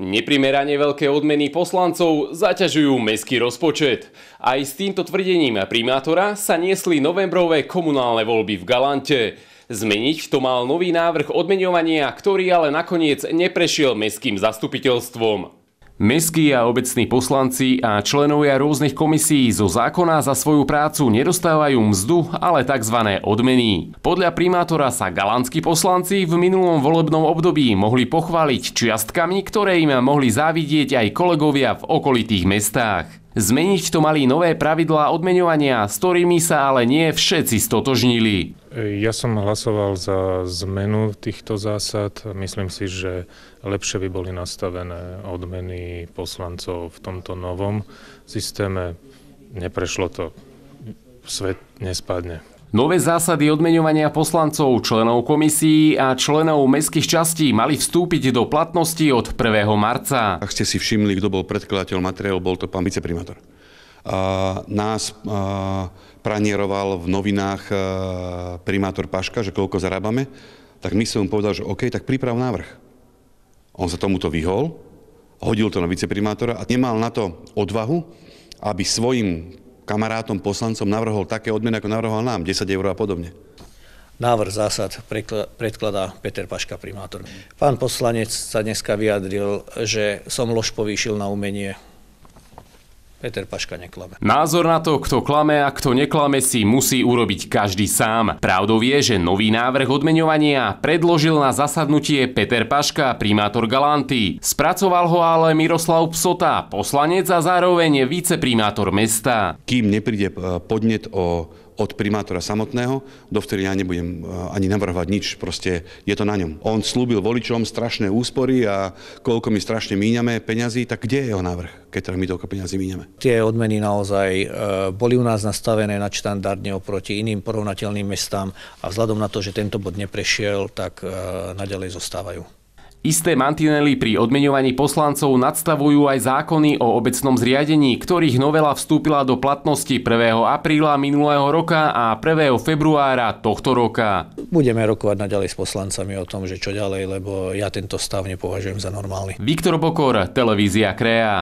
Neprimerane veľké odmeny poslancov zaťažujú mestský rozpočet. Aj s týmto tvrdením primátora sa niesli novembrové komunálne voľby v Galante. Zmeniť to mal nový návrh odmeňovania, ktorý ale nakoniec neprešiel mestským zastupiteľstvom. Mestskí a obecní poslanci a členovia rôznych komisí zo zákona za svoju prácu nedostávajú mzdu, ale tzv. odmeny. Podľa primátora sa galantskí poslanci v minulom volebnom období mohli pochváliť čiastkami, ktoré im mohli závidieť aj kolegovia v okolitých mestách. Zmeniť to mali nové pravidlá odmeňovania, s ktorými sa ale nie všetci stotožnili. Ja som hlasoval za zmenu týchto zásad. Myslím si, že lepšie by boli nastavené odmeny poslancov v tomto novom systéme. Neprešlo to. Svet nespadne. Nové zásady odmeňovania poslancov, členov komisií a členov mestských častí mali vstúpiť do platnosti od 1. marca. Ak ste si všimli, kto bol predkladateľ materiálu, bol to pán viceprimátor nás pranieroval v novinách primátor Paška, že koľko zarábame, tak my som mu povedal, že OK, tak priprav návrh. On sa tomuto vyhol, hodil to na viceprimátora a nemal na to odvahu, aby svojim kamarátom, poslancom navrhol také odmeny, ako navrhol nám, 10 eur a podobne. Návrh zásad predkladá Peter Paška, primátor. Pán poslanec sa dneska vyjadril, že som lož povýšil na umenie Peter Paška neklame. Názor na to, kto klame a kto neklame, si musí urobiť každý sám. Pravdou je, že nový návrh odmeňovania predložil na zasadnutie Peter Paška, primátor Galanty. Spracoval ho ale Miroslav Psota, poslanec a zároveň viceprimátor mesta. Kým nepríde e, podnet o od primátora samotného, dovtedy ja nebudem eh, ani navrhovať nič, proste je to na ňom. On slúbil voličom strašné úspory a koľko my strašne míňame peňazí, tak kde je jeho návrh, keď teda my toľko peňazí míňame? Tie odmeny naozaj eh, boli u nás nastavené na štandardne oproti iným porovnateľným mestám a vzhľadom na to, že tento bod neprešiel, tak eh, naďalej zostávajú. Isté mantinely pri odmeňovaní poslancov nadstavujú aj zákony o obecnom zriadení, ktorých novela vstúpila do platnosti 1. apríla minulého roka a 1. februára tohto roka. Budeme rokovať naďalej s poslancami o tom, že čo ďalej, lebo ja tento stav nepovažujem za normálny. Viktor Bokor, Televízia Krea.